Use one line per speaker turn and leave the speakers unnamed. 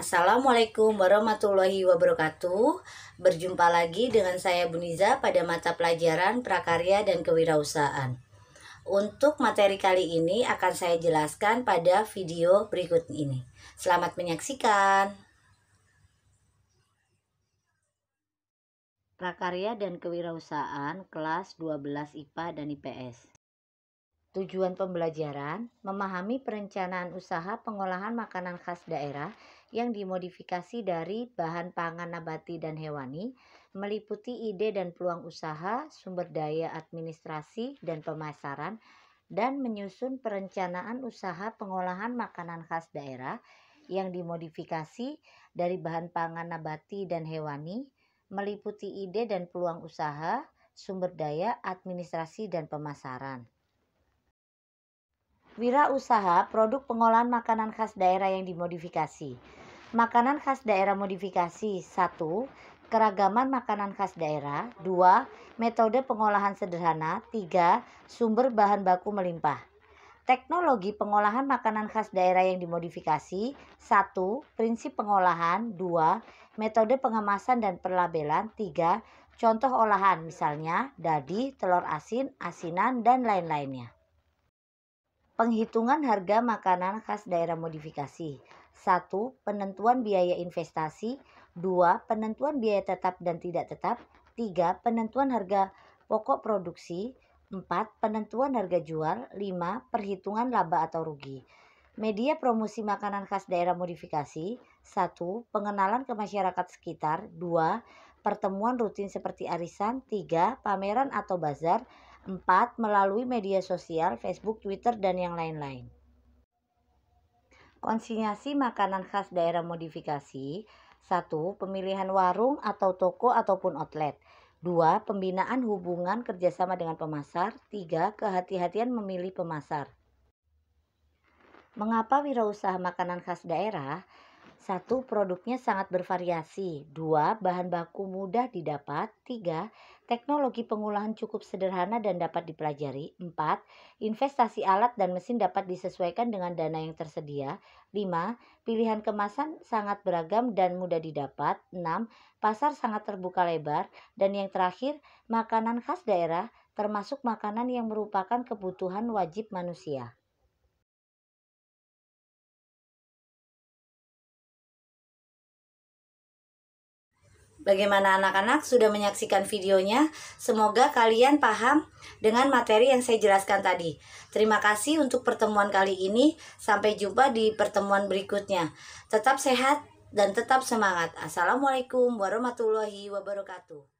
Assalamualaikum warahmatullahi wabarakatuh. Berjumpa lagi dengan saya Buniza pada mata pelajaran prakarya dan kewirausahaan. Untuk materi kali ini akan saya jelaskan pada video berikut ini. Selamat menyaksikan. Prakarya dan kewirausahaan kelas 12 IPA dan IPS. Tujuan pembelajaran memahami perencanaan usaha pengolahan makanan khas daerah yang dimodifikasi dari bahan pangan nabati dan hewani, meliputi ide dan peluang usaha, sumber daya administrasi dan pemasaran, dan menyusun perencanaan usaha pengolahan makanan khas daerah yang dimodifikasi dari bahan pangan nabati dan hewani, meliputi ide dan peluang usaha, sumber daya administrasi dan pemasaran wira usaha produk pengolahan makanan khas daerah yang dimodifikasi. Makanan khas daerah modifikasi 1. Keragaman makanan khas daerah 2. Metode pengolahan sederhana 3. Sumber bahan baku melimpah Teknologi pengolahan makanan khas daerah yang dimodifikasi 1. Prinsip pengolahan 2. Metode pengemasan dan perlabelan 3. Contoh olahan misalnya dadi, telur asin, asinan, dan lain-lainnya Penghitungan harga makanan khas daerah modifikasi. 1. Penentuan biaya investasi. 2. Penentuan biaya tetap dan tidak tetap. 3. Penentuan harga pokok produksi. 4. Penentuan harga jual. 5. Perhitungan laba atau rugi. Media promosi makanan khas daerah modifikasi 1. Pengenalan ke masyarakat sekitar 2. Pertemuan rutin seperti arisan 3. Pameran atau bazar 4. Melalui media sosial, Facebook, Twitter, dan yang lain-lain. Konsinyasi makanan khas daerah modifikasi 1. Pemilihan warung atau toko ataupun outlet 2. Pembinaan hubungan kerjasama dengan pemasar 3. Kehati-hatian memilih pemasar Mengapa wirausaha makanan khas daerah? Satu, produknya sangat bervariasi. Dua, bahan baku mudah didapat. Tiga, teknologi pengolahan cukup sederhana dan dapat dipelajari. Empat, investasi alat dan mesin dapat disesuaikan dengan dana yang tersedia. Lima, pilihan kemasan sangat beragam dan mudah didapat. Enam, pasar sangat terbuka lebar. Dan yang terakhir, makanan khas daerah termasuk makanan yang merupakan kebutuhan wajib manusia. Bagaimana anak-anak sudah menyaksikan videonya? Semoga kalian paham dengan materi yang saya jelaskan tadi. Terima kasih untuk pertemuan kali ini. Sampai jumpa di pertemuan berikutnya. Tetap sehat dan tetap semangat. Assalamualaikum warahmatullahi wabarakatuh.